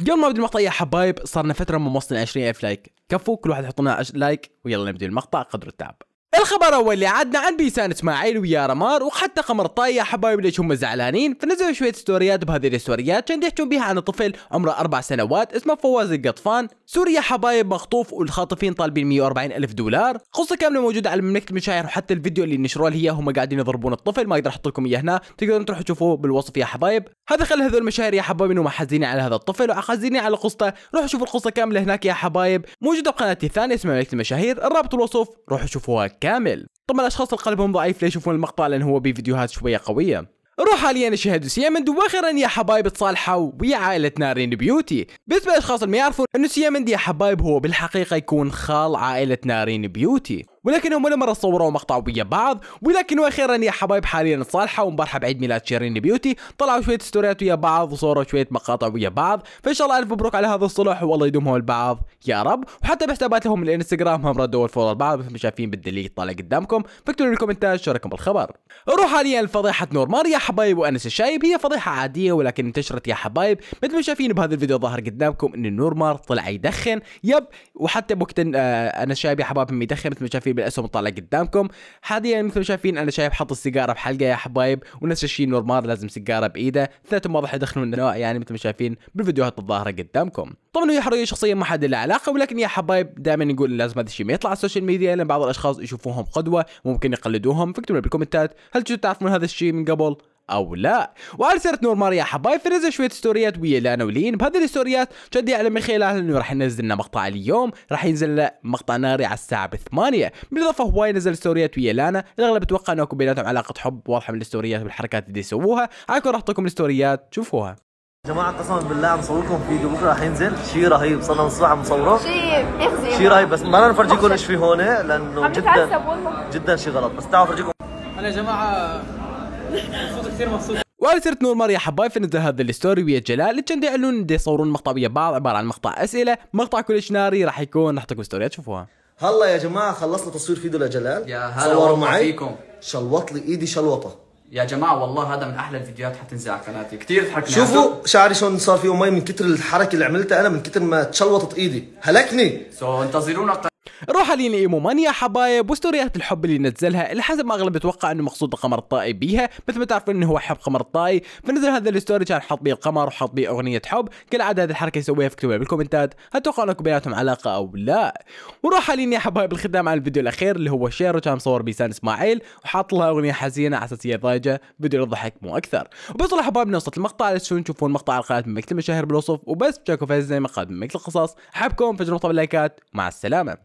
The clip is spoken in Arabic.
قبل ما ابدا المقطع يا حبايب صار لنا فتره ما وصلنا 20000 لايك كفو كل واحد يحط لنا لايك ويلا نبدا المقطع قدر التعب الخبر اول اللي عدنا عن بيسان اسماعيل ويا رمار وحتى قمر طاية حبايب ليش هم زعلانين فنزلوا شويه ستوريات بهذه الستوريات كان يحكون بها عن طفل عمره اربع سنوات اسمه فواز القطفان سوريا حبايب مخطوف والخاطفين طالبين 140 الف دولار قصه كامله موجوده على مملكه المشاهير وحتى الفيديو اللي نشروه هي هم قاعدين يضربون الطفل ما اقدر احط لكم اياه هنا تقدرون تروحوا تشوفوه بالوصف يا حبايب هذا خلى هذول المشاهير يا حبايب انهم حزينين على هذا الطفل وحزينين على قصته روحوا شوفوا القصه كامله هناك يا حبايب موجوده بقناتي الثانيه اسمها مملكه المشاهير الرابط الوصف روحوا شوفوها كامل طبعا الاشخاص اللي قلبهم ضعيف ليش يشوفون المقطع لان هو بفيديوهات شويه قويه روح حاليا شاهدوا سيامند واخيرا يا حبايب تصالحوا ويا عائلة نارين بيوتي بالنسبة للأشخاص اللي ما يعرفون أنه سيامند يا حبايب هو بالحقيقة يكون خال عائلة نارين بيوتي ولكنهم ولا مره صوروا مقطع ويا بعض ولكن واخيرا يا حبايب حاليا صالحه ومبارحه بعيد ميلاد شيرين بيوتي طلعوا شويه ستوريات ويا بعض وصوروا شويه مقاطع ويا بعض فان شاء الله الف مبروك على هذا الصلح والله يدومهم البعض يا رب وحتى بحسابات لهم الانستغرام هم ردوا الفور البعض مثل ما شايفين بالدليل طالع قدامكم فاكتبوا لي الكومنتات رايكم بالخبر نروح حاليا لفضيحه نور مار يا حبايب وانس الشايب هي فضيحه عاديه ولكن انتشرت يا حبايب مثل ما شايفين بهذا الفيديو ظاهر قدامكم ان نور مار طلع يدخن يب وحتى بوقت آه، انس الشايب يا حبايب يدخن مثل ما شايفين بالاسهم الاسهم قدامكم حاليا يعني مثل ما شايفين انا شايف حط السيجاره بحلقه يا حبايب ونفس الشيء نورمال لازم سيجاره بايده ثلاثه واضح يدخلون النوع يعني مثل ما شايفين بالفيديوهات الظاهره قدامكم طبعا هي حريه شخصيه ما حد له علاقه ولكن يا حبايب دائما نقول لازم هذا الشيء ما يطلع على السوشيال ميديا لان بعض الاشخاص يشوفوهم قدوه ممكن يقلدوهم فاكتبوا بالكومنتات هل تعرفون هذا الشيء من قبل او لا وارسلت نور ماريا حبايب فرز شويه ستوريات ويا لانا ولين بهذه الستوريات جدي على من خلالها انه راح ينزل لنا مقطع اليوم راح ينزل لنا مقطع ناري على الساعه 8 بالاضافه هواي نزل ستوريات ويا لانا الاغلب اتوقع انه بيناتهم علاقه حب واضحه من الستوريات والحركات اللي يسووها عاكم راح اعطيكم الستوريات شوفوها جماعة قسما بالله مصوركم فيديو بكره راح ينزل شيء رهيب صرنا من الصبح مصوره شيء اخزي شيء رهيب بس ما نفرجيكم ايش في هون لانه جدا جدا شيء غلط بس تعالوا افرجيكم هلا يا جماعة وصرت نور ماريا في نزل هذا الستوري ويا جلال اللي كان يعلنون يصورون مقطع ويا بعض عباره عن مقطع اسئله مقطع كلش ناري راح يكون راح تكون ستوريات شوفوها هلا يا جماعه خلصنا تصوير فيديو لجلال يا هلا صوروا معي فيكم شلوط لي ايدي شلوطه يا جماعه والله هذا من احلى الفيديوهات حتنزل على قناتي كثير ضحكنا شوفوا شعري شلون صار فيه مي من كثر الحركه اللي عملتها انا من كثر ما تشلوطت ايدي هلكني سو انتظرونا روح لينا ايمومان يا حبايب وستوريات الحب اللي نزلها اللي حسب ما اغلب يتوقع انه مقصود القمر الطائي بيها مثل ما تعرفون انه هو حب قمر الطائي فنزل هذا الستوري كان حط بيه القمر وحط بيه اغنيه حب كالعاده هذه الحركه يسويها اكتبوها بالكومنتات هل تتوقع انكم بيناتهم علاقه او لا وروح لينا يا حبايب الختام على الفيديو الاخير اللي هو شير وكان مصور بيسان اسماعيل وحاط لها اغنيه حزينه على اساس هي ضايجه فيديو يضحك مو اكثر وبس يا حبايب نوصل المقطع لا تنسون تشوفون مقطع القناه من مكتب المشاهير بالوصف وبس بشكو فاز زي ما قاد من مكتب القصص احبكم فجروا طب اللايكات مع السلامه